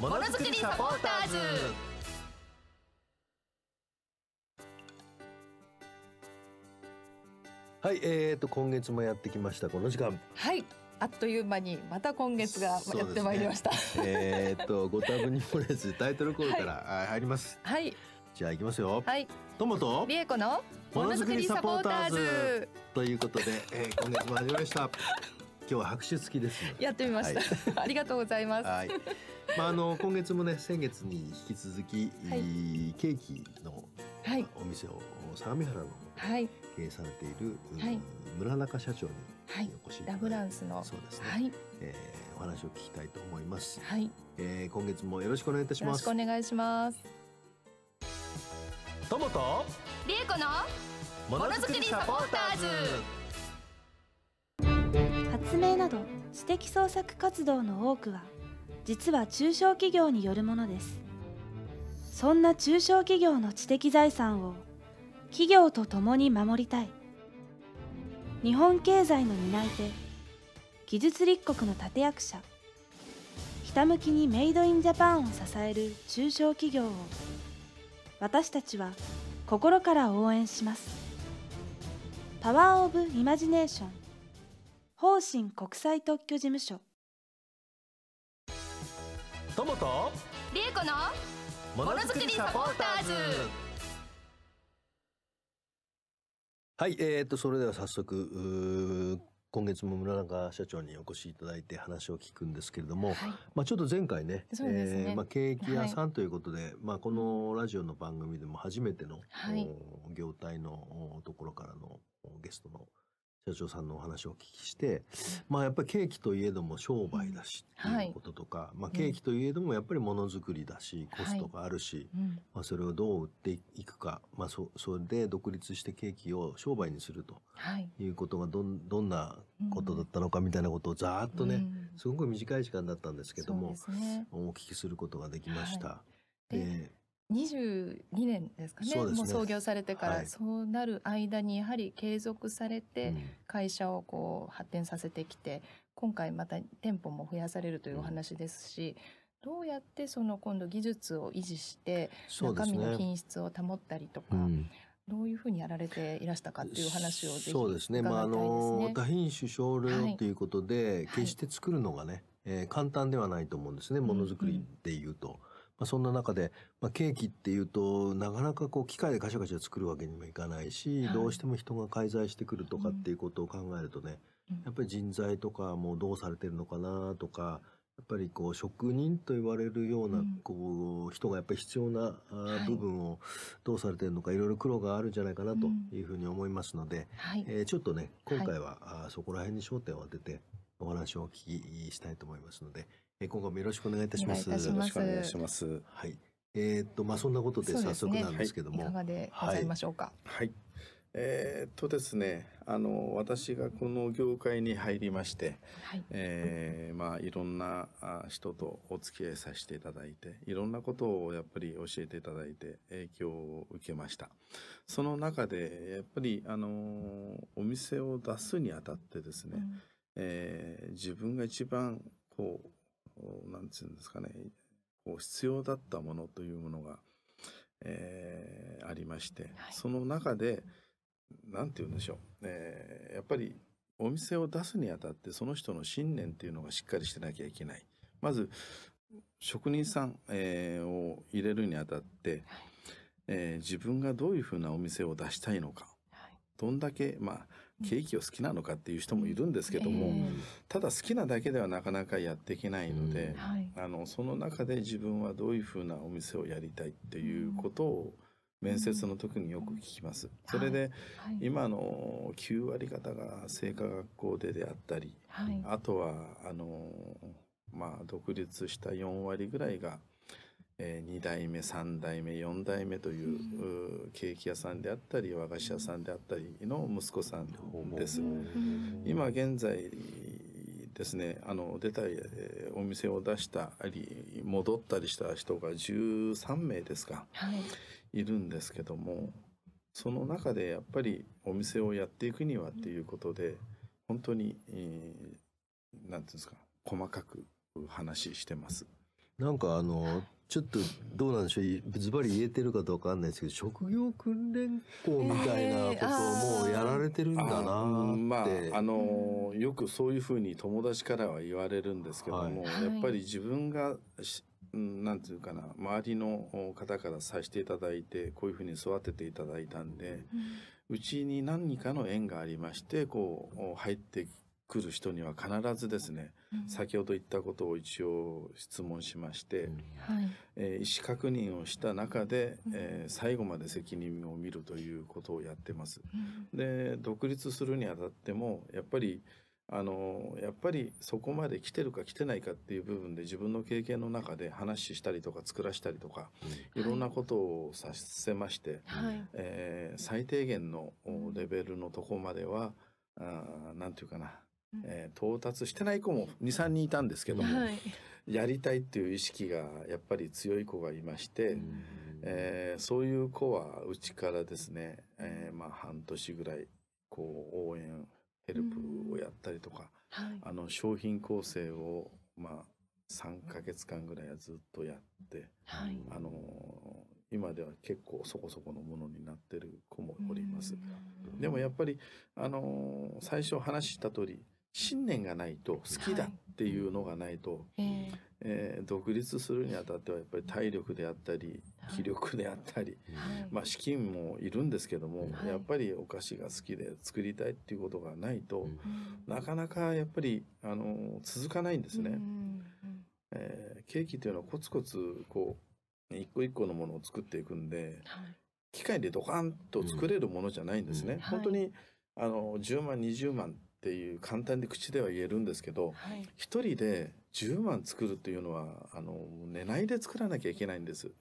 ものづくりサポーターズはいえーと今月もやってきましたこの時間はいあっという間にまた今月がやってまいりました、ね、えっとご多分にプレスタイトルコールから、はい、入りますはいじゃあ行きますよはいトモとリエコのものづくりサポーターズということで、えー、今月も始まりました 今日は拍手付きです、やってみました、はい、ありがとうございますはいまああの今月もね先月に引き続き、はい、ケーキの、はい、お店を相模原の、はい、経営されている、はい、村中社長にお越しいただはい、ラブランスのそうですね、はい、えー、お話を聞きたいと思います。はい、えー、今月もよろしくお願いいたします。よろしくお願いします。トモとリエコのものづくりサポーターズ。発明など知的創作活動の多くは実は中小企業によるものですそんな中小企業の知的財産を企業と共に守りたい日本経済の担い手技術立国の立役者ひたむきにメイドインジャパンを支える中小企業を私たちは心から応援しますパワーオブイマジネーション方針国際特許事務所ともとりえこのものづくりサポーターズはいえー、っとそれでは早速今月も村中社長にお越しいただいて話を聞くんですけれども、はい、まあちょっと前回ねね、えー、まあ、ケーキ屋さんということで、はい、まあ、このラジオの番組でも初めての、はい、業態のところからのゲストの社長さんのお話をお聞きして、まあやっぱりケーキといえども商売だしっていうこととか、はい、まあケーキといえどもやっぱりものづくりだし、コストがあるし、はいうん、まあそれをどう売っていくか、まあそ、それで独立してケーキを商売にするということがどん、どんなことだったのかみたいなことをざーっとね、すごく短い時間だったんですけども、ね、お聞きすることができました。はい、で、22年ですかね、ね、もう創業されてから、はい、そうなる間にやはり継続されて会社をこう発展させてきて、うん、今回また店舗も増やされるというお話ですし、うん、どうやってその今度技術を維持して中身の品質を保ったりとか。どういうふうにやられていらしたかっていう話をぜひ伺いたでそうですね。まあ、あの、多品種少量ということで、はい、決して作るのがね、えー、簡単ではないと思うんですね。ものづくりでいうと。はいまあ、そんな中で、まあ、ケーキっていうとなかなかこう機械でガシャガシャ作るわけにもいかないし、はい、どうしても人が介在してくるとかっていうことを考えるとね、うん、やっぱり人材とかもどうされてるのかなとかやっぱりこう職人と言われるようなこう人がやっぱり必要な部分をどうされてるのかいろいろ苦労があるんじゃないかなというふうに思いますので、えちょっとね今回はそこら辺に焦点を当ててお話をお聞きしたいと思いますので今後もよろしくお願いいたします。よろしくお願いします。はい。えー、っと、まあ、そんなことで早速なんですけども。ねはい、いかがでございましょうか。はい、はいえー、っとですね、あの私がこの業界に入りまして、はい、えー、まあいろんな人とお付き合いさせていただいて、いろんなことをやっぱり教えていただいて影響を受けました。その中でやっぱりあのお店を出すにあたってですね、うん、えー、自分が一番こう何て言うんですかね、こう必要だったものというものが、えー、ありまして、はい、その中で、何て言うんでしょう、えー、やっぱりお店を出すにあたってその人の信念っていうのがしっかりしてなきゃいけない。まず職人さん、えー、を入れるにあたって、はい、えー、自分がどういうふうなお店を出したいのか、はい、どんだけ、まあ、ケーキを好きなのかっていう人もいるんですけども、ただ好きなだけではなかなかやっていけないので、あのその中で自分はどういうふうなお店をやりたいっていうことを面接の時によく聞きます。それで、今の9割方が聖火学校でであったり、あとはあのまあ独立した4割ぐらいがえー、2代目3代目4代目というケーキ屋さんであったり和菓子屋さんであったりの息子さんです。今現在ですねあの出たお店を出したり戻ったりした人が13名ですか、はい、いるんですけどもその中でやっぱりお店をやっていくにはっていうことで本当に何、えー、て言うんですか細かく話してます。なんかあの、はいちょっとどうなんでしょうズバリ言えてるかどうかわかんないですけど職業訓練校みたいなことをもうやられてるんだなって、えー、まああのよくそういうふうに友達からは言われるんですけども、はい、やっぱり自分がなんていうかな周りの方からさせていただいてこういうふうに育てていただいたんで、うちに何かの縁がありましてこう入ってくる人には必ずですね先ほど言ったことを一応質問しまして、はいえー、意思確認をした中で、えー、最後まで責任を見るということをやってます。で独立するにあたってもやっぱりあのやっぱりそこまで来てるか来てないかっていう部分で自分の経験の中で話したりとか作らしたりとかいろんなことをさせまして、はい、えー、最低限のレベルのとこまでは何て言うかなえー、到達してない子も23人いたんですけども、はい、やりたいっていう意識がやっぱり強い子がいまして、えー、そういう子はうちからですね、えー、まあ半年ぐらいこう応援ヘルプをやったりとか、はい、あの商品構成をまあ3ヶ月間ぐらいはずっとやって、はい、あの今では結構そこそこのものになってる子もおります。でもやっぱりあの最初話した通り信念がないと好きだっていうのがないと、はい、えー、独立するにあたってはやっぱり体力であったり気力であったり、はい、まあ、資金もいるんですけども、はい、やっぱりお菓子が好きで作りたいっていうことがないと、なかなかやっぱりあの続かないんですね、えー、ケーキというのはコツコツこう一個一個のものを作っていくんで、機械でドカンと作れるものじゃないんですね。うん、本当にあの10万20万っていう簡単に口では言えるんですけど、はい、1人で10万作るっていうのはあの寝ないで作らなきゃいけないんです、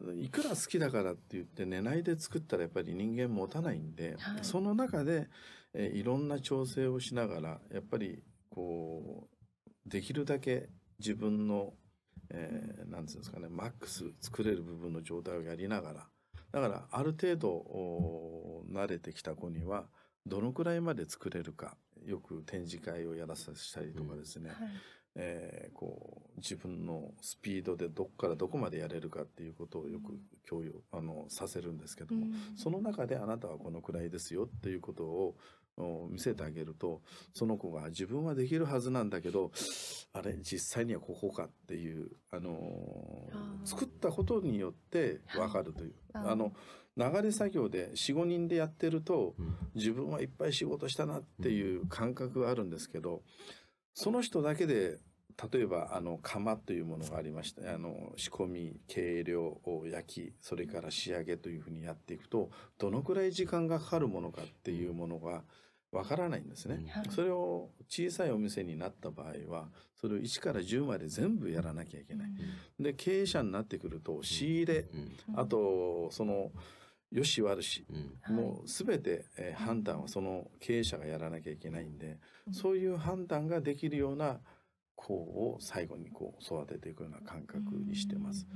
うん、いくら好きだからって言って寝ないで作ったらやっぱり人間持たないんで、はい、その中でえいろんな調整をしながらやっぱりこうできるだけ自分のえー、うんですかねマックス作れる部分の状態をやりながらだからある程度慣れてきた子にはどのくらいまで作れるかよく展示会をやらさせたりとかですね、うんはい、えー、こう自分のスピードでどこからどこまでやれるかっていうことをよく共有、あのさせるんですけども、その中であなたはこのくらいですよっていうことを見せてあげるとその子が自分はできるはずなんだけどあれ実際にはここかっていう、あの作ったことによって分かるという。あの流れ作業で45人でやってると、自分はいっぱい仕事したなっていう感覚があるんですけどその人だけで例えばあの釜というものがありましてあの仕込み計量焼きそれから仕上げというふうにやっていくとどのくらい時間がかかるものかっていうものがわからないんですね、それを小さいお店になった場合はそれを1から10まで全部やらなきゃいけない、で経営者になってくると仕入れ、あとその、良し悪し、うん、もう全て、えー、判断はその経営者がやらなきゃいけないんで、うん、そういう判断ができるような子を最後にこう育てていくような感覚にしてます。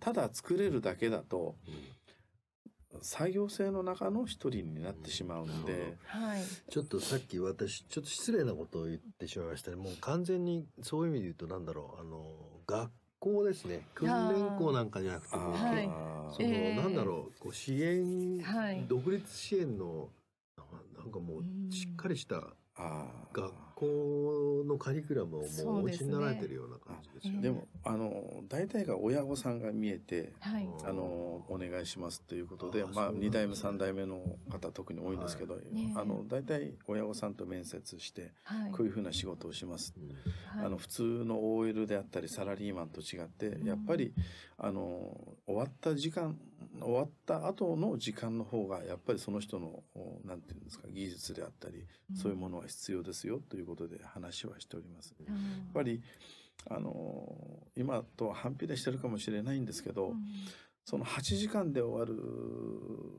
ただ作れるだけだと、作業性の中の一人になってしまうので、はい、ちょっとさっき私ちょっと失礼なことを言ってしまいましたねもう完全にそういう意味で言うとなんだろうあの学校ですね訓練校なんかじゃなくて、はい、その、えー、なんだろうこう支援、はい、独立支援のなんかもうしっかりした学校のカリキラムをもうお持になられてるような感じですよね。でねでもあの大体が親御さんが見えて、はい、あのお願いしますということで、あまあ二代目三代目の方特に多いんですけど、はい、あの大体親御さんと面接して、はい、こういうふうな仕事をします。あの普通の OL であったりサラリーマンと違って、やっぱりあの終わった時間終わった後の時間の方がやっぱりその人のなんていうんですか技術であったり、そういうものは必要ですよといういうことで話はしております。やっぱりあの今とは反比例してるかもしれないんですけど、うん、その8時間で終わる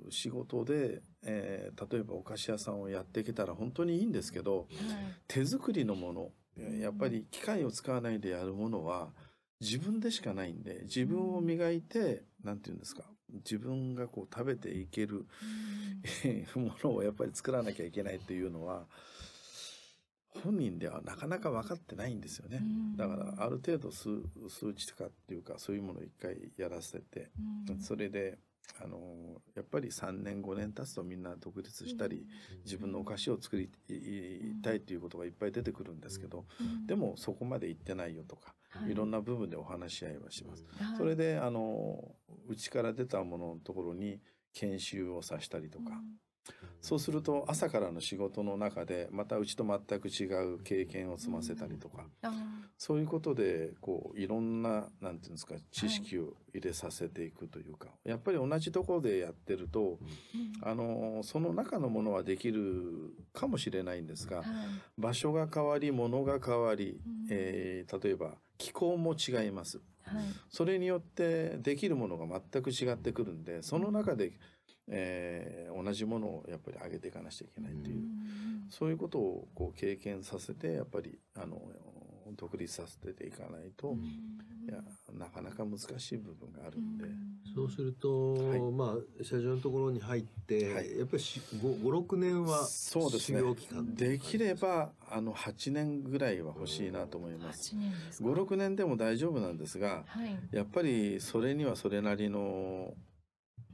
仕事で、えー、例えばお菓子屋さんをやっていけたら本当にいいんですけど、手作りのものやっぱり機械を使わないでやるものは自分でしかないんで自分を磨いて何、うん、て言うんですか自分がこう食べていける、ものをやっぱり作らなきゃいけないというのは本人ではなかなか分かってないんですよね、だからある程度数値とかっていうかそういうものを一回やらせて、それであのやっぱり3年5年経つとみんな独立したり、自分のお菓子を作りたいということがいっぱい出てくるんですけど、でもそこまで行ってないよとか、い、ろんな部分でお話し合いはします。はい、それであのうちから出たもののところに研修をさしたりとか、そうすると朝からの仕事の中でまたうちと全く違う経験を積ませたりとか、うん、そういうことでこういろんな何て言うんですか知識を入れさせていくというか、はい、やっぱり同じところでやってると、うん、あのその中のものはできるかもしれないんですが、はい、場所が変わり物が変わり、うん、えー、例えば気候も違います。それによってできるものが全く違ってくるんでその中で、えー、同じものをやっぱり上げていかなきゃいけないという、そういうことをこう経験させてやっぱりあの独立させていかないと、うん、いやなかなか難しい部分があるんで、うん、そうすると、はい、まあ社長のところに入って、はい、やっぱり56年はそうですねできればあの8年ぐらいは欲しいなと思います,、うん、す56年でも大丈夫なんですが、はい、やっぱりそれにはそれなりの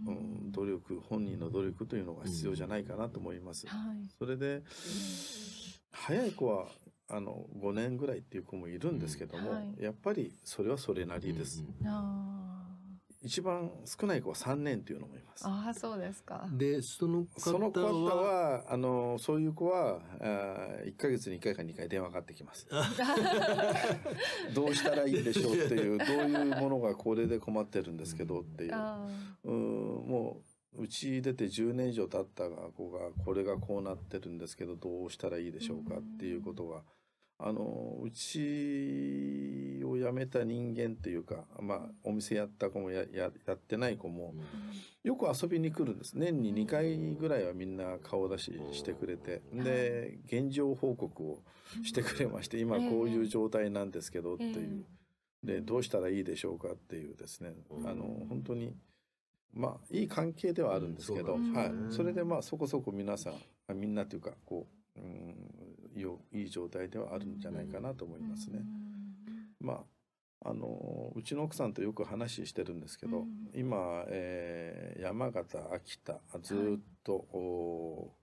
うん、努力本人の努力というのが必要じゃないかなと思います。はい、それで早い子はあの5年ぐらいっていう子もいるんですけども、うんはい、やっぱりそれはそれなりです。うん一番少ない子は3年というのもいます。ああ、そうですか。で、その方は、その方はあの、そういう子は、あ1ヶ月に1回か2回電話かかってきます。どうしたらいいんでしょうっていう、どういうものがこれで困ってるんですけどっていう。うん、もううち出て10年以上経った子がこれがこうなってるんですけどどうしたらいいでしょうかっていうことが、あのうちを辞めた人間っていうか、まあ、お店やった子もやややってない子も、よく遊びに来るんです年に2回ぐらいはみんな顔出ししてくれてで現状報告をしてくれまして今こういう状態なんですけどっていうでどうしたらいいでしょうかっていうですねあの本当に。まあ、いい関係ではあるんですけど、うんね、はい、それでまあそこそこ皆さんみんなというかこう、うん、いい状態ではあるんじゃないかなと思いますね。まああのうちの奥さんとよく話してるんですけど、今、えー、山形秋田ずっと、はい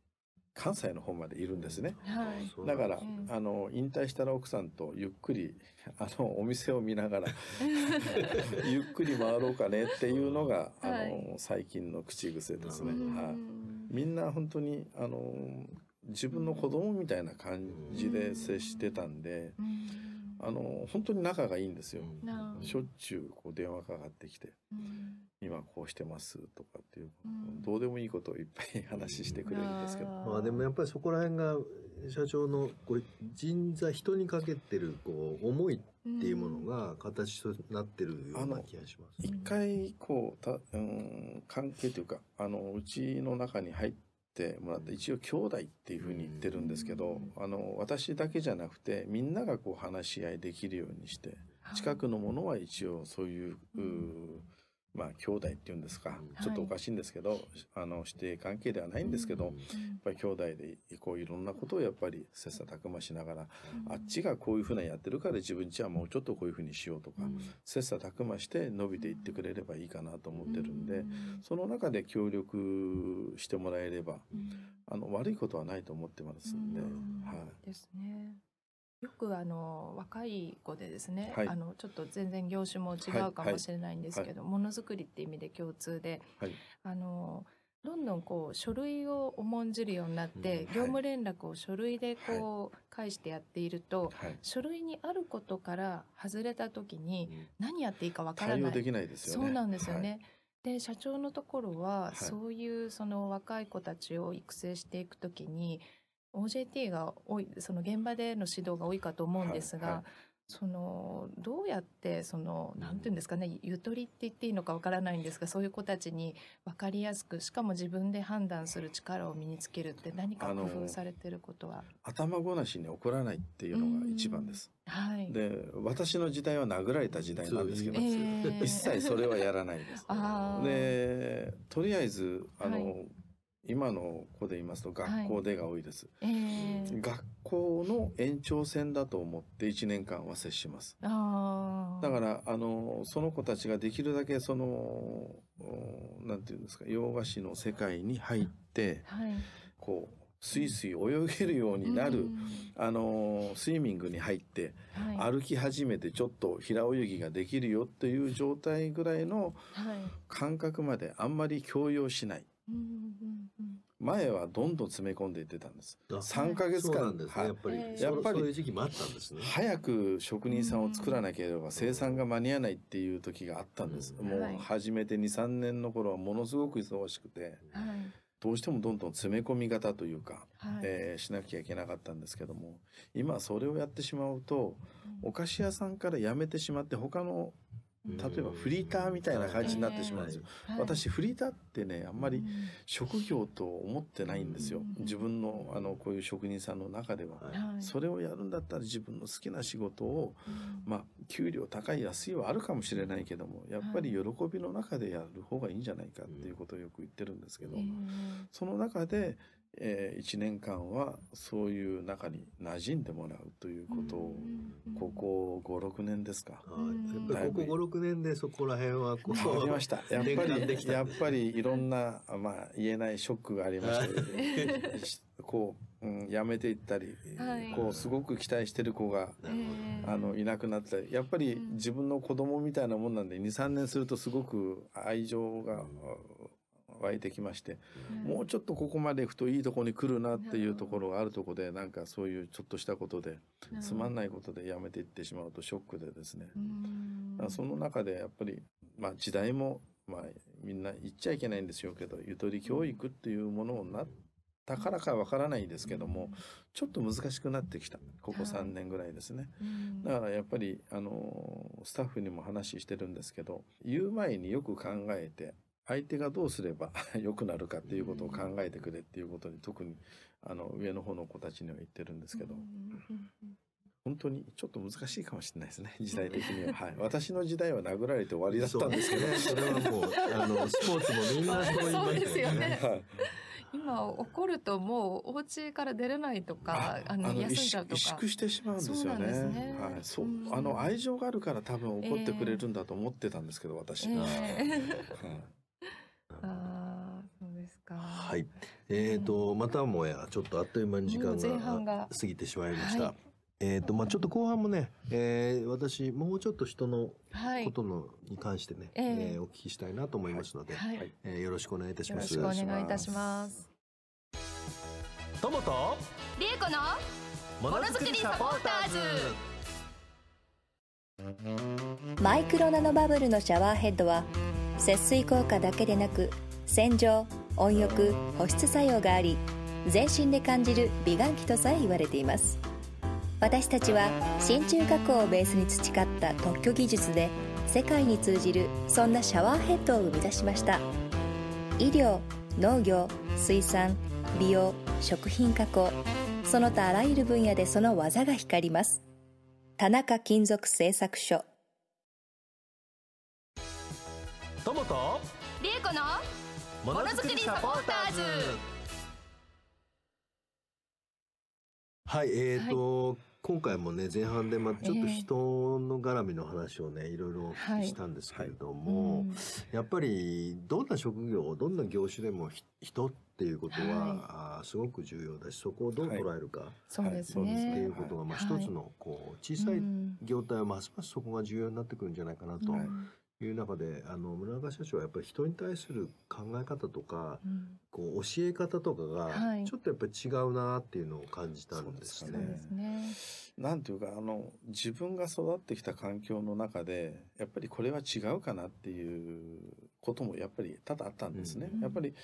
関西の方までいるんですね、はい、だから、あの引退したら奥さんとゆっくりあのお店を見ながら ゆっくり回ろうかねっていうのが、あの、最近の口癖ですね。はい、みんな本当にあの自分の子供みたいな感じで接してたんで、あの本当に仲がいいんですよ、しょっちゅうこう電話かかってきて、今こうしてますとかっていう、どうでもいいことをいっぱい話してくれるんですけど、まあ、でもやっぱりそこら辺が社長のこう人材人にかけてるこう思いっていうものが形となってるような気がします。一回こうた、うん、関係というかあのうちの中に入っててもらって一応兄弟っていうふうに言ってるんですけどあの私だけじゃなくてみんながこう話し合いできるようにして近くのものは一応そういううまあ兄弟っていうんですか、ちょっとおかしいんですけど、はい、あの指定関係ではないんですけど、やっぱり兄弟でこういろんなことをやっぱり切磋琢磨しながら、あっちがこういうふうなやってるから自分ちはもうちょっとこういうふうにしようとか、切磋琢磨して伸びていってくれればいいかなと思ってるんで、その中で協力してもらえれば、あの悪いことはないと思ってますんで、はい。ですね。よくあの若い子でですね、はい、あのちょっと全然業種も違うかもしれないんですけど、ものづくりって意味で共通で、はい、あのどんどんこう書類を重んじるようになって、業務連絡を書類でこう返してやっていると、書類にあることから外れた時に何やっていいかわからない、そうなんですよね。で社長のところは、そういうその若い子たちを育成していくときに OJT が多いその現場での指導が多いかと思うんですが、はいはい、そのどうやってその何て言うんですかね、ゆとりって言っていいのかわからないんですがそういう子たちに分かりやすくしかも自分で判断する力を身につけるって何か工夫されてることは頭ごなしに怒らないっていうのが一番です。はい、で私の時代は殴られた時代なんですけど、えー、一切それはやらないです。でとりあえずあの、はい今の子で言いますと学校でが多いです、はいえー、学校の延長線だと思って1年間は接しますだからあのその子たちができるだけその何て言うんですか洋菓子の世界に入って、はい、こうスイスイ泳げるようになる、うん、あのスイミングに入って、はい、歩き始めてちょっと平泳ぎができるよという状態ぐらいの感覚まであんまり強要しない、前はどんどん詰め込んでいってたんです。3ヶ月間です、ね、やっぱり、やっぱり時期もあったんですね。早く職人さんを作らなければ生産が間に合わないっていう時があったんです。うもう始めて2、3年の頃はものすごく忙しくて、はい、どうしてもどんどん詰め込み型というか、はい、えー、しなきゃいけなかったんですけども、今それをやってしまうと、お菓子屋さんから辞めてしまって他の例えばフリーターみたいな感じになってしまうんですよ、私フリーターってねあんまり職業と思ってないんですよ自分のあのこういう職人さんの中では、それをやるんだったら自分の好きな仕事を、まあ給料高い安いはあるかもしれないけどもやっぱり喜びの中でやる方がいいんじゃないかっていうことをよく言ってるんですけど、その中でえー、1年間はそういう中に馴染んでもらうということをここ56年ですか。はい、ここ56年でそこら辺はこうありましたやっぱりやっぱりいろんな、まあ、言えないショックがありましたこう、うん、やめていったり、はい、こうすごく期待してる子が、あのいなくなったりやっぱり自分の子供みたいなもんなんで23年するとすごく愛情が。うん湧いてきまして、もうちょっとここまで行くといいとこに来るなっていうところがあるとこでなんかそういうちょっとしたことでつまんないことでやめていってしまうとショックでですねその中でやっぱり、まあ、時代も、まあ、みんな言っちゃいけないんでしょうけどゆとり教育っていうものをなったからかわからないですけども、ちょっと難しくなってきたここ3年ぐらいですね、だからやっぱりあのスタッフにも話してるんですけど言う前によく考えて相手がどうすれば 良くなるかっていうことを考えてくれっていうことに特にあの上の方の子たちには言ってるんですけど。本当にちょっと難しいかもしれないですね 時代的には、はい、私の時代は殴られて終わりだったんですけど、ね、それはもうあのスポーツもみんなそうですよね、今怒るともうお家から出れないとかあの休んじゃうとか萎縮してしまうんですよね、はい、そうあの愛情があるから多分怒ってくれるんだと思ってたんですけど、私、えー、はいあそうですか。はい。えっ、ー、と、またもやちょっとあっという間に時間が過ぎてしまいました。はい、えっ、ー、とまあ、ちょっと後半もね、えー、私もうちょっと人のことの、はい、に関してね、えー、えー、お聞きしたいなと思いますので、はい、えー、よろしくお願いいたします。よろしくお願いいたします。ともとりえこのものづくりサポーターズマイクロナノバブルのシャワーヘッドは節水効果だけでなく洗浄温浴保湿作用があり全身で感じる美顔器とさえ言われています私たちは真鍮加工をベースに培った特許技術で世界に通じるそんなシャワーヘッドを生み出しました医療農業水産美容食品加工その他あらゆる分野でその技が光ります田中金属製作所トモとリエコのものづくりサポーターズはいえーと、はい、今回もね前半でまちょっと人の絡みの話をね、いろいろいろしたんですけれども、やっぱりどんな職業どんな業種でも人っていうことは、すごく重要だしそこをどう捉えるか、そうですっていうことが、まあ、一つのこう小さい業態はますますそこが重要になってくるんじゃないかなという中であの村中社長はやっぱり人に対する考え方とか、うん、こう教え方とかがちょっとやっぱり違うなっていうのを感じたんですね。はい、ねなんていうかあの自分が育ってきた環境の中でやっぱりこれは違うかなっていうこともやっぱり多々あったんですね。うん、やっぱり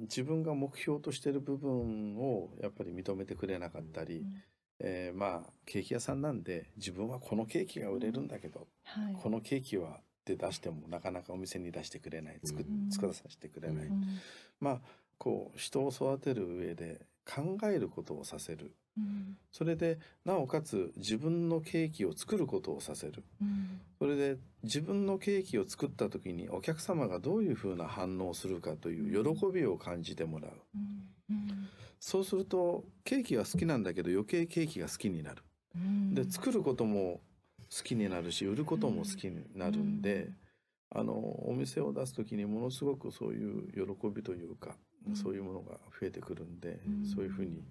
自分が目標としてる部分をやっぱり認めてくれなかったり、うんえー、まあケーキ屋さんなんで自分はこのケーキが売れるんだけど、はい、このケーキはって出してもなかなかお店に出してくれない作作らさせてくれない、まあこう人を育てる上で考えることをさせる、それでなおかつ自分のケーキを作ることをさせる、それで自分のケーキを作った時にお客様がどういうふうな反応をするかという喜びを感じてもらう、そうするとケーキは好きなんだけど余計ケーキが好きになる。で作ることも好きになるし売ることも好きになるんで、うん、あのお店を出す時にものすごくそういう喜びというか、うん、そういうものが増えてくるんで、うん、そういうふうに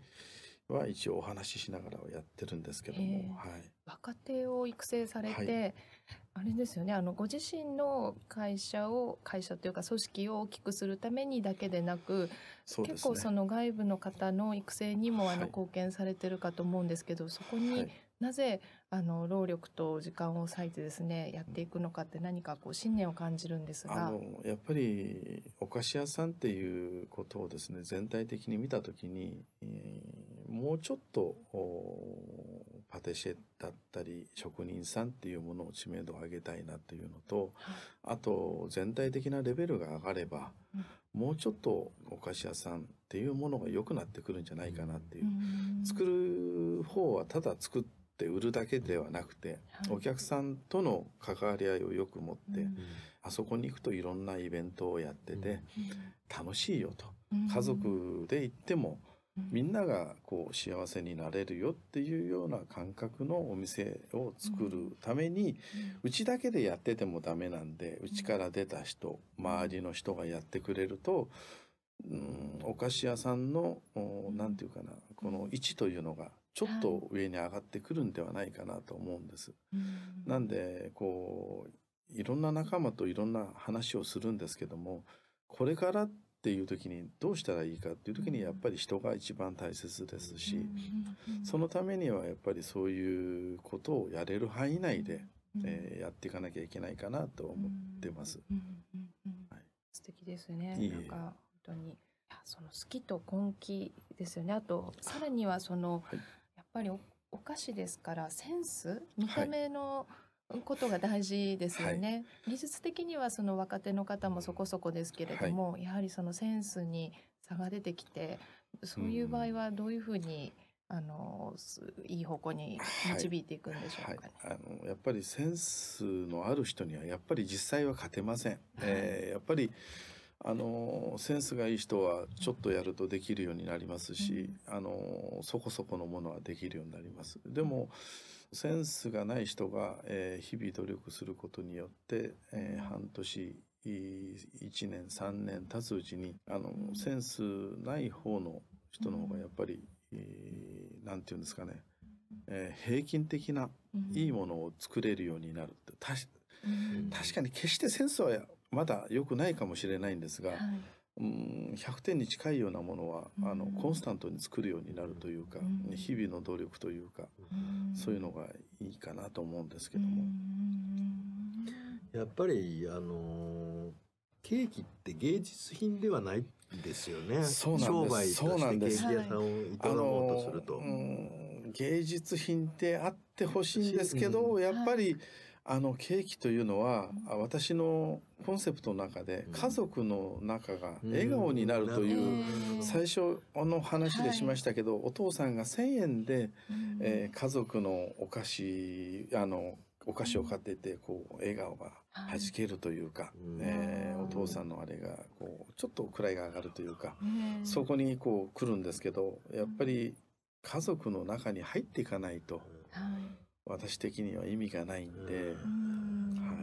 は一応お話ししながらやってるんですけども、はい、若手を育成されて、はい、あれですよねあのご自身の会社を会社というか組織を大きくするためにだけでなく、ね、結構その外部の方の育成にもあの貢献されてるかと思うんですけど、はい、そこになぜあの労力と時間を割いてですねやっていくのかって何かこう信念を感じるんですがあのやっぱりお菓子屋さんっていうことをですね全体的に見た時に、えー、もうちょっとパティシエだったり職人さんっていうものを知名度を上げたいなっていうのと、はい、あと全体的なレベルが上がれば、うん、もうちょっとお菓子屋さんっていうものが良くなってくるんじゃないかなっていう。うん、作る方はただ作ってって売るだけではなくて、お客さんとの関わり合いをよく持って、あそこに行くといろんなイベントをやってて、楽しいよと、家族で行ってもみんながこう幸せになれるよっていうような感覚のお店を作るために、うちだけでやっててもダメなんで、うちから出た人、周りの人がやってくれると、うん、お菓子屋さんの何て言うかなこの位置というのがちょっと上に上がってくるんではないかなと思うんです。はい、なんでこういろんな仲間といろんな話をするんですけどもこれからっていう時にどうしたらいいかっていう時にやっぱり人が一番大切ですしそのためにはやっぱりそういうことをやれる範囲内で、えー、やっていかなきゃいけないかなと思ってます。はい、素敵ですね。なんか本当にその好きと根気ですよね。あとさらにはその、はいぱりお菓子ですからセンス見た目の、ことが大事ですよね、はい、技術的にはその若手の方もそこそこですけれども、はい、やはりそのセンスに差が出てきてそういう場合はどういうふうに、あのいい方向に導いていくんでしょうか、ねはいはい、あのやっぱりセンスのある人にはやっぱり実際は勝てません、はい、えー、やっぱりあのセンスがいい人はちょっとやるとできるようになりますし、うん、あのそこそこのものはできるようになります。でもセンスがない人が、えー、日々努力することによって、えー、半年1年3年経つうちにあの、センスない方の人の方がやっぱり何、えー、て言うんですかね、えー、平均的な、いいものを作れるようになるって確かに決してセンスはまだ良くないかもしれないんですが、はい、うん100点に近いようなものは、あのコンスタントに作るようになるというか、うん、日々の努力というか、うん、そういうのがいいかなと思うんですけども。やっぱりあのケーキって芸術品ではないですよね。商売としてケーキ屋さんを営もうとすると。はい、芸術品ってあってほしいんですけど、やっぱり。はいあのケーキというのは、うん、私のコンセプトの中で家族の中が笑顔になるという最初の話でしましたけど、お父さんが1,000円で、えー、家族のお菓子あのお菓子を買っててこう笑顔がはじけるというか、えー、お父さんのあれがこうちょっと位が上がるというか、そこにこう来るんですけどやっぱり家族の中に入っていかないと。私的には意味がないんで、は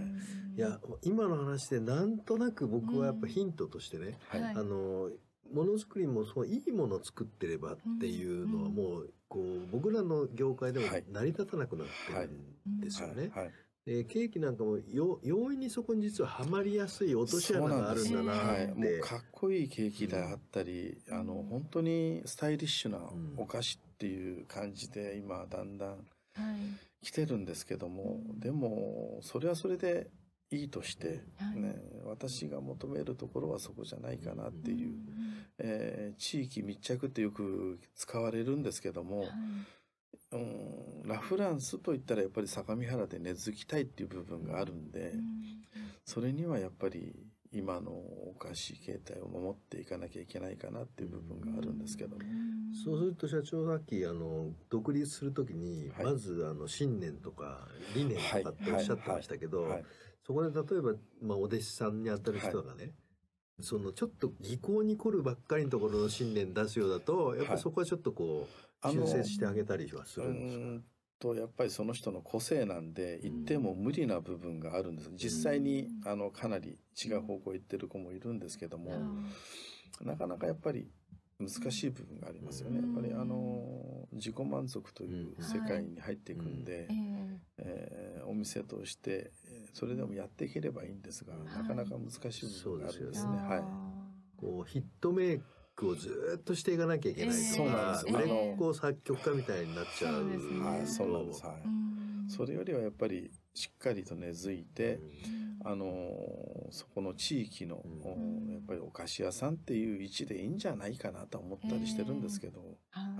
い、いや今の話でなんとなく僕はやっぱヒントとしてね、はい、あのものづくりもそういいものを作ってればっていうのはもうこう僕らの業界でも成り立たなくなってるんですよね。はえー、ケーキなんかもよ容易にそこに実ははまりやすい落とし穴があるんだなって、はい、もうかっこいいケーキであったり、うん、あの本当にスタイリッシュなお菓子っていう感じで今だんだん来てるんですけども、はい、でもそれはそれでいいとしてね、はい、私が求めるところはそこじゃないかなっていう、うん、えー、地域密着ってよく使われるんですけども、はい、うん、ラ・フランスといったらやっぱり相模原で根付きたいっていう部分があるんで、うん、それにはやっぱり今のお菓子形態を守っていかなきゃいけないかなっていう部分があるんですけども。そうすると社長さっきあの独立するときに、まずあの信念とか理念とかっておっしゃってましたけど、そこで例えば、まあ、お弟子さんにあたる人がね、そのちょっと技巧に凝るばっかりのところの信念出すようだとやっぱそこはちょっとこう、修正してあげたりはするんですかとやっぱりその人の個性なんで言っても無理な部分があるんです、うん、実際にあのかなり違う方向行ってる子もいるんですけども、うん、なかなかやっぱり難しい部分がありますよね、うん、やっぱりあの自己満足という世界に入っていくんで、はい、えー、お店としてそれでもやっていければいいんですが、はい、なかなか難しい部分があるんですね。はいこうヒットメークをずっとしていかなきゃいけないとか、売れっ子作曲家みたいになっちゃう。はい、そうなんです。はい。それよりはやっぱりしっかりと根付いて、あのそこの地域の、やっぱりお菓子屋さんっていう位置でいいんじゃないかなと思ったりしてるんですけど、はい。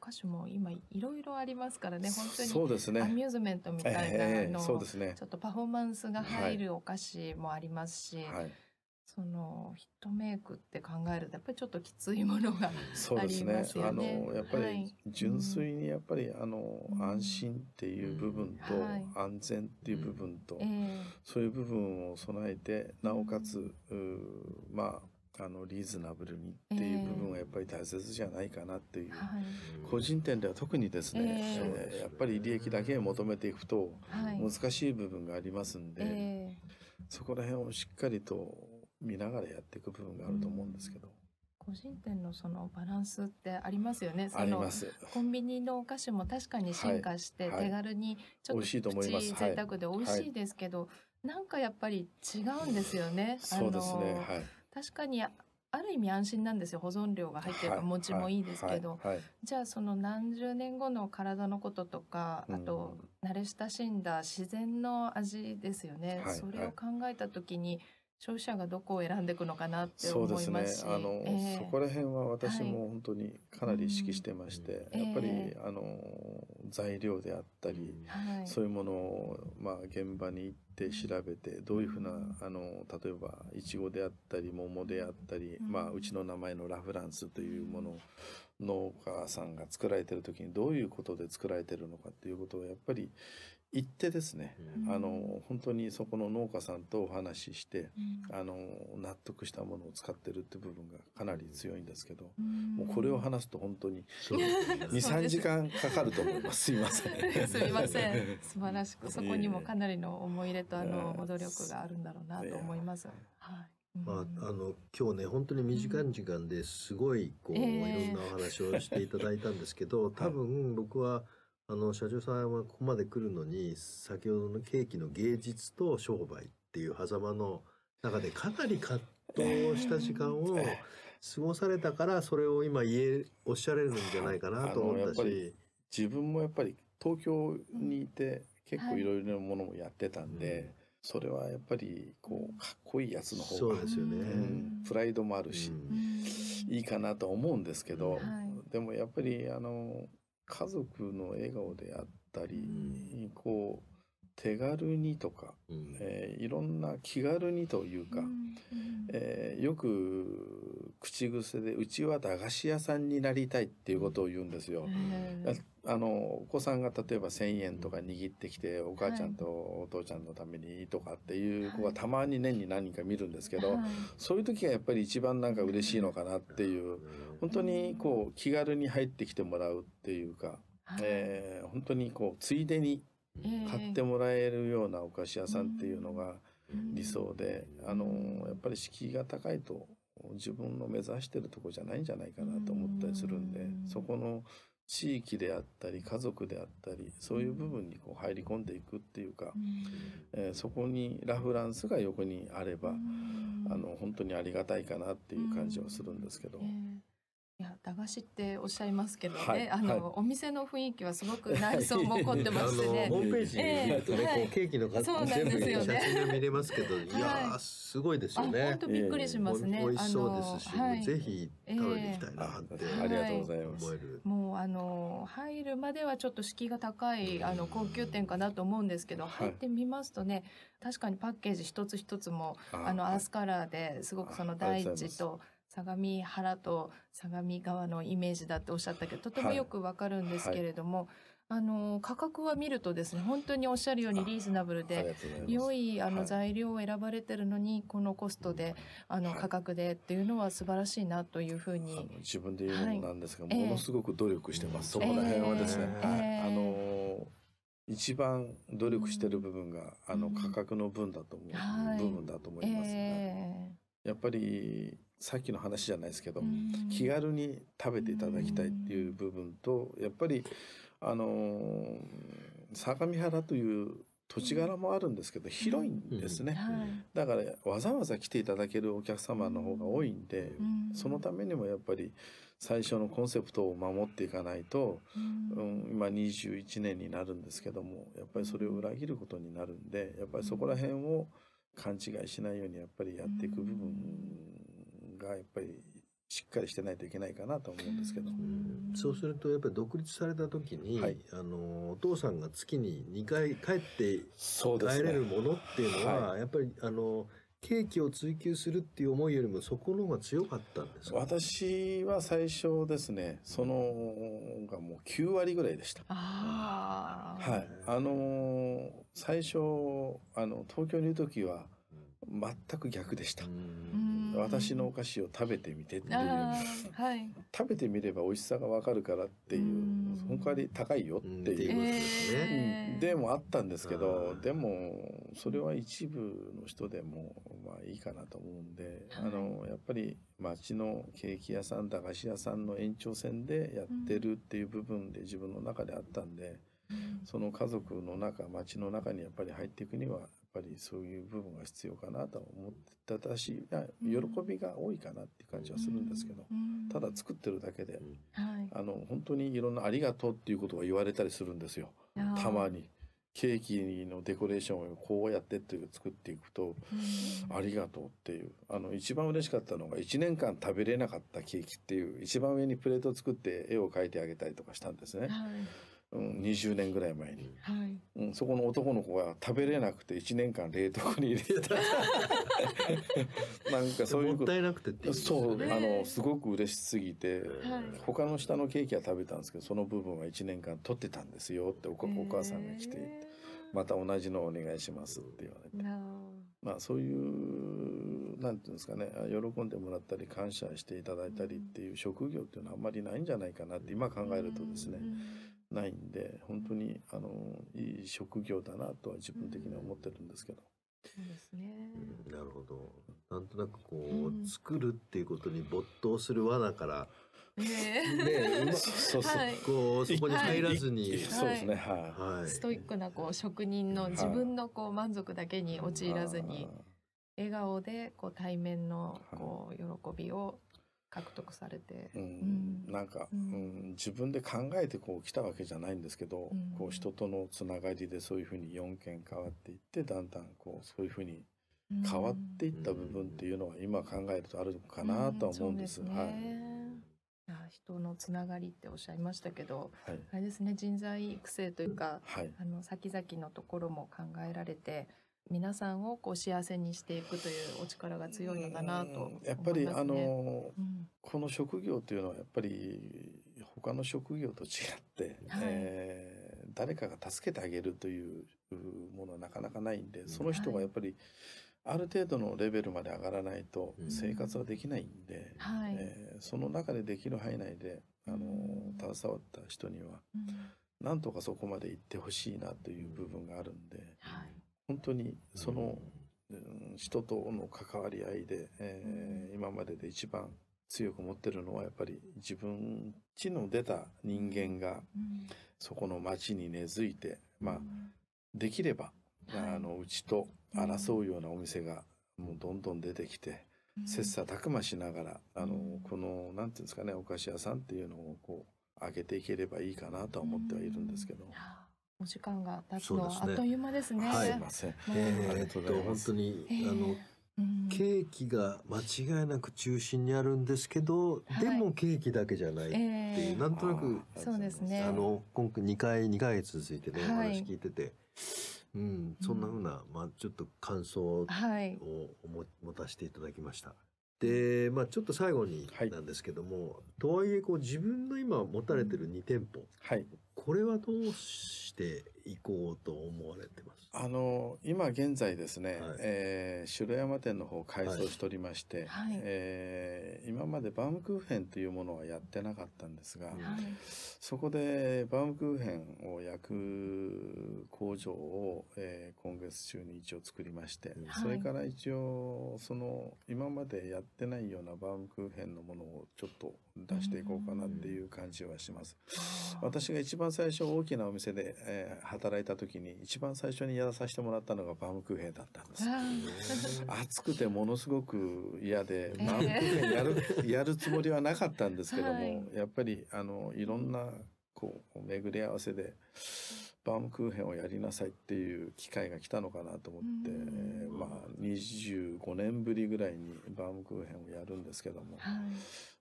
歌手も今いろいろありますからね本当にそうです、ね、アミューズメントみたいなの、えー、そうですね、ちょっとパフォーマンスが入るお菓子もありますし、はいそのヒットメイクって考えるとやっぱりちょっときついものがそうですね、ね、あのやっぱり純粋にやっぱり、はい、あの、安心っていう部分と、うん安全っていう部分と、うん、そういう部分を備えてなおかつ、まああのリーズナブルにっていう部分はやっぱり大切じゃないかなっていう、個人店では特にですね、えー、やっぱり利益だけ求めていくと難しい部分がありますんで、そこら辺をしっかりと見ながらやっていく部分があると思うんですけど。個人店のそのバランスってありますよね。あります。コンビニのお菓子も確かに進化して手軽にちょっとプチ贅沢で美味しいですけど、なんかやっぱり違うんですよね。そうですね。はい、確かにある意味安心なんですよ保存料が入ってるか餅もいいですけど、じゃあその何十年後の体のこととかあと慣れ親しんだ自然の味ですよね、それを考えたときに、消費者がどこを選んでいくのかなって思いますし、ね、あの、えー、そこら辺は私も本当にかなり意識してまして、はいやっぱり、えー、あの材料であったり、はい、そういうものを、まあ、現場に行って調べてどういうふうなあの例えばいちごであったり桃であったり、うん、まあ、うちの名前のラ・フランスというものを農家さんが作られてる時にどういうことで作られてるのかっていうことをやっぱり行ってですね、うん、あの本当にそこの農家さんとお話しして、うん、あの納得したものを使ってるって部分がかなり強いんですけど、うん、もうこれを話すと本当に23時間かかると思います すみませんすみません素晴らしく そこにもかなりの思い入れとあの努力があるんだろうなと思います。はいまあ、あの今日ね本当に短い時間ですごいこう、いろんなお話をしていただいたんですけど、多分僕は、あの社長さんはここまで来るのに先ほどのケーキの芸術と商売っていう狭間の中でかなり葛藤した時間を 過ごされたからそれを今言えおっしゃれるんじゃないかなと思ったし自分もやっぱり東京にいて結構いろいろなものもやってたんで、はい、それはやっぱりこうかっこいいやつの方がそうですよね、うん、プライドもあるし、うん、いいかなと思うんですけど、はい、でもやっぱりあの家族の笑顔であったり、こ手軽にとか、うん、えー、いろんな気軽にというか、うん、えー、よく口癖でうちは駄菓子屋さんになりたいっていうことを言うんですよ。あのお子さんが例えば1,000円とか握ってきて、お母ちゃんとお父ちゃんのためにとかっていう子がたまに年に何人か見るんですけど、はい、そういう時がやっぱり一番なんか嬉しいのかなっていう本当にこう気軽に入ってきてもらうっていうか、えー、本当にこうついでに買ってもらえるようなお菓子屋さんっていうのが理想で、あのやっぱり敷居が高いと自分の目指してるとこじゃないんじゃないかなと思ったりするんで、そこの地域であったり家族であったりそういう部分にこう入り込んでいくっていうか、えー、そこにラフランスが横にあれば、あの本当にありがたいかなっていう感じはするんですけど。いや駄菓子っておっしゃいますけどね、はい、あの、はい、お店の雰囲気はすごく内装も 凝ってましてね。ホームページ見るとね、えー、ケーキの数全部写真が見れますけど、いやすごいですよね。本当びっくりしますね。美味しそうですし、ぜひ食べに行きたいなって、ありがとうございます。もうあの入るまではちょっと敷居が高いあの高級店かなと思うんですけど、入ってみますとね、確かにパッケージ一つ一つもあのアースカラーですごくその大地と相模原と相模川のイメージだっておっしゃったけどとてもよくわかるんですけれども、はいはい、あの価格は見るとですね本当におっしゃるようにリーズナブルで良いあの材料を選ばれてるのに、このコストであの価格でっていうのは素晴らしいなというふうに、自分で言うのもなんですが、はい、ものすごく努力してます、えー、そこら辺はですね、えー、あの一番努力してる部分が、うん、あの価格の分だと思う、うん、部分だと思います、ね、えー、やっぱりさっきの話じゃないですけど、気軽に食べていただきたいっていう部分と、やっぱり、あの相模原という土地柄もあるんですけど、広いんですね、うんはい、だからわざわざ来ていただけるお客様の方が多いんで、うん、そのためにもやっぱり最初のコンセプトを守っていかないと、うん、今21年になるんですけどもやっぱりそれを裏切ることになるんでやっぱりそこら辺を勘違いしないようにやっぱりやっていく部分がやっぱりしっかりしてないといけないかなと思うんですけど。うそうするとやっぱり独立された時に、はい、あのお父さんが月に2回帰って帰れるものっていうのは、ねはい、やっぱりあのケーキを追求するっていう思いよりもそこの方が強かったんです私は最初ですねそのがもう9割ぐらいでしたあはいあの最初あの東京にいる時は全く逆でした。私のお菓子を食べてみてっていう、はい、食べてみれば美味しさがわかるからっていうその代わり高いよっていうでもあったんですけどでもそれは一部の人でもまあいいかなと思うんで、はい、あのやっぱり町のケーキ屋さん駄菓子屋さんの延長線でやってるっていう部分で自分の中であったんで。その家族の中町の中にやっぱり入っていくにはぱりそういう部分が必要かなと思ってたし喜びが多いかなっていう感じはするんですけど、ただ作ってるだけで、あの本当にいろんな「ありがとう」っていうことが言われたりするんですよたまに。ケーキのデコレーションをこうやってっていう作っていくと、ありがとうっていうあの一番嬉しかったのが1年間食べれなかったケーキっていう一番上にプレートを作って絵を描いてあげたりとかしたんですね。はいうん、20年ぐらい前に、はいうん、そこの男の子が食べれなくて1年間冷凍庫に入れた なんかそういうもったいなくてってそうあのすごく嬉しすぎて、はい、他の下のケーキは食べたんですけどその部分は1年間取ってたんですよってお母さんが来てまた同じのお願いしますって言われてまあそういうなんていうんですかね喜んでもらったり感謝していただいたりっていう職業っていうのはあんまりないんじゃないかなって今考えるとですね、うんないんで、本当に、あの、いい職業だなとは自分的に思ってるんですけど。そうですね、うん、なるほどなんとなくこう、うん、作るっていうことに没頭する罠から、ねえ、うそうそう、はこうそこに入らずに、そうですね、はい、はい、ストイックなこう職人の自分のこう満足だけに陥らずに、笑顔でこう対面のこう喜びを獲得されて、うん、なんか、うん、自分で考えてこう来たわけじゃないんですけど、うん、こう人とのつながりでそういうふうに4件変わっていってだんだんこうそういうふうに変わっていった部分っていうのは今考えるとあるのかなとは思うんです。はい、人のつながりっておっしゃいましたけど、はい、あれですね人材育成というか、はい、あの先々のところも考えられて皆さんをこう幸せにしていくというお力が強いのかなと、ね、やっぱりあの、うん、この職業というのはやっぱり他の職業と違って、はい、えー、誰かが助けてあげるというものはなかなかないんでその人がやっぱり、はい、ある程度のレベルまで上がらないと生活はできないんで、うんえー、その中でできる範囲内であの携わった人には、うん、なんとかそこまで行ってほしいなという部分があるんで、はい、本当にその、うん、人との関わり合いで、えー、今までで一番強く持ってるのはやっぱり自分地の出た人間がそこの町に根付いて、まあできれば、あのうちと争うようなお店がもうどんどん出てきて、切磋琢磨しながらあのこの何て言うんですかねお菓子屋さんっていうのをこう上げていければいいかなとは思ってはいるんですけど。お時間が経つのはあっという間ですね。すいません。えっと本当にあのケーキが間違いなく中心にあるんですけど、でもケーキだけじゃないっていう、なんとなくそうですね。あの今回2回二ヶ月続いてね、お話聞いてて。うん、そんなふうな、まあちょっと感想を持たせていただきました。で、まあ、ちょっと最後になんですけども、はい、とはいえこう自分の今持たれてる2店舗、はい、これはどうしていこうとあの今現在ですね、はい、えー、城山店の方改装しておりまして、はい、えー、今までバウムクーヘンというものはやってなかったんですが、はい、そこでバウムクーヘンを焼く工場を、えー、今月中に一応作りまして、それから一応その今までやってないようなバウムクーヘンのものをちょっと出していこうかなっていう感じはします。私が一番最初大きなお店で、えー、働いた時に一番最初にやらさせてもらったのがバームクーヘンだったんです。暑 くてものすごく嫌でバームクーヘンやる やるつもりはなかったんですけども、はい、やっぱりあのいろんなこう巡り合わせでバームクーヘンをやりなさいっていう機会が来たのかなと思って、まあ25年ぶりぐらいにバームクーヘンをやるんですけども、はい、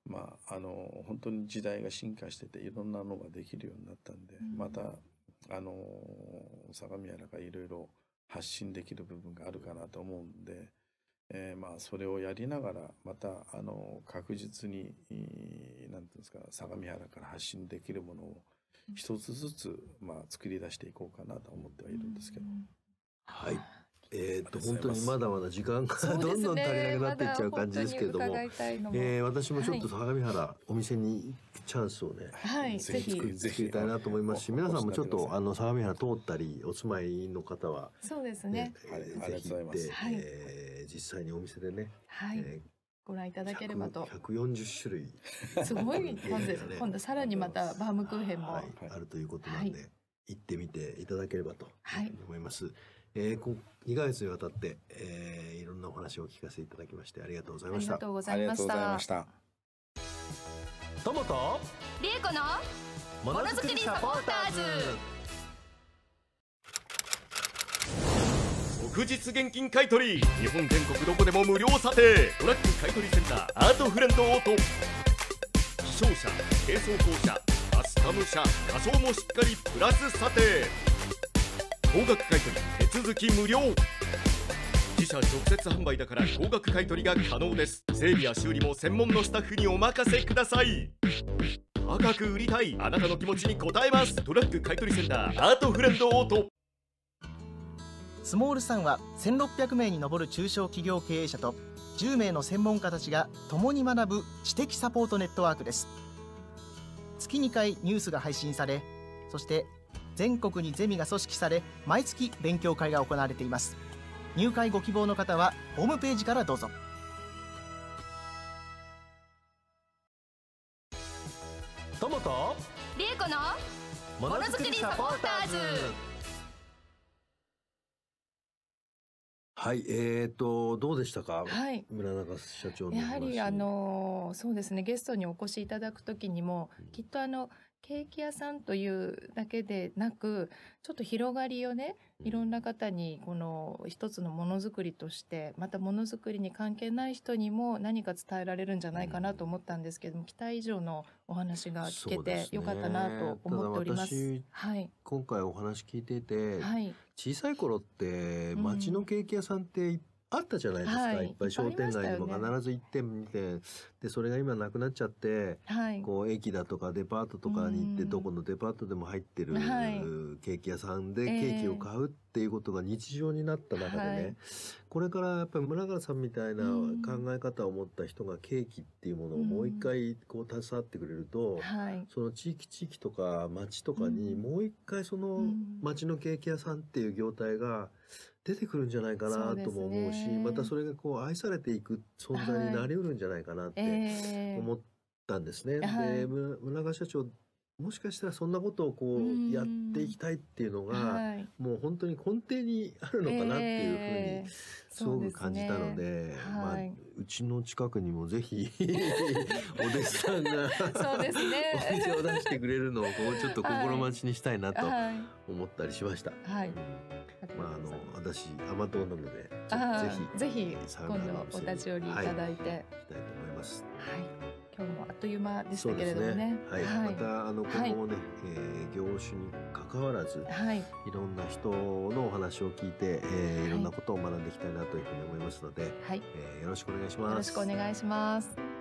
まあ、あの本当に時代が進化してていろんなのができるようになったんで、うん、またあの相模原がいろいろ発信できる部分があるかなと思うんで、えー、まあそれをやりながらまたあの確実に何て言うんですか相模原から発信できるものを一つずつ、まあ、作り出していこうかなと思ってはいるんですけど。うん、はいえー、っと本当にまだまだ時間がどんどん足りなくなっていっちゃう感じですけれども,、ねもえー、私もちょっと相模原お店に行くチャンスをね、はい、ぜひ作りたいなと思いますし皆さんもちょっとあの相模原通ったりお住まいの方は、ね、そうですね、えー、ぜひ行って、はいえー、実際にお店でね、はいえー、ご覧いただければと。百四十種類。すごい数、ね、今度さらにまたバームクーヘンも、はい、あるということなんで、行ってみていただければと思います。はいえー、2ヶ月にわたって、えー、いろんなお話を聞かせていただきましてありがとうございましたありがとうございましたともとりえこのものづくりサポーターズ即日現金買取日本全国どこでも無料査定トラック買取センターアートフレンドオート希少車軽装甲車カスタム車仮装もしっかりプラス査定高額買取続き無料自社直接販売だから高額買取が可能です整備や修理も専門のスタッフにお任せください高く売りたいあなたの気持ちに応えますトラック買取センターアートフレンドオートスモールさんは1600名に上る中小企業経営者と10名の専門家たちが共に学ぶ知的サポートネットワークです月2回ニュースが配信されそして全国にゼミが組織され毎月勉強会が行われています入会ご希望の方はホームページからどうぞトモとリエコのものづくりサポーターズはい、えっ、ー、とどうでしたか、はい、村中社長やはりあのそうですねゲストにお越しいただく時にも、きっとあのケーキ屋さんというだけでなく、ちょっと広がりをね、いろんな方にこの一つのものづくりとして、またものづくりに関係ない人にも何か伝えられるんじゃないかなと思ったんですけども、期待以上のお話が聞けてよかったなと思っております。すね、はい。今回お話聞いてて、はい、小さい頃って街のケーキ屋さんってあったじゃないですか、はい、いっぱい商店街にも必ず1店2店、ね、でそれが今なくなっちゃって、はい、こう駅だとかデパートとかに行ってどこのデパートでも入ってる、ケーキ屋さんでケーキを買うっていうことが日常になった中でね、えー、これからやっぱり村川さんみたいな考え方を持った人がケーキっていうものをもう一回こう携わってくれると、その地域地域とか町とかにもう一回その町のケーキ屋さんっていう業態が、出てくるんじゃないかなとも思うし、ね、またそれがこう愛されていく存在になりうるんじゃないかなって思ったんですね。はい、で村川社長もしかしたらそんなことをこうやっていきたいっていうのが、もう本当に根底にあるのかなっていうふうにすごく感じたので、まあ、うちの近くにもぜひ お弟子さんがお店を出してくれるのをこうちょっと心待ちにしたいなと思ったりしました。はいまああの私甘党なのでぜひぜひ今度お立ち寄りいただいて、はい、いきたいと思います。はいもあっという間でしたけれどもね。ねはい、はい、またあの今後ね、はい、えー、業種に関わらず、はい、いろんな人のお話を聞いて、えー、いろんなことを学んでいきたいなというふうに思いますので、はいえー、よろしくお願いします。よろしくお願いします。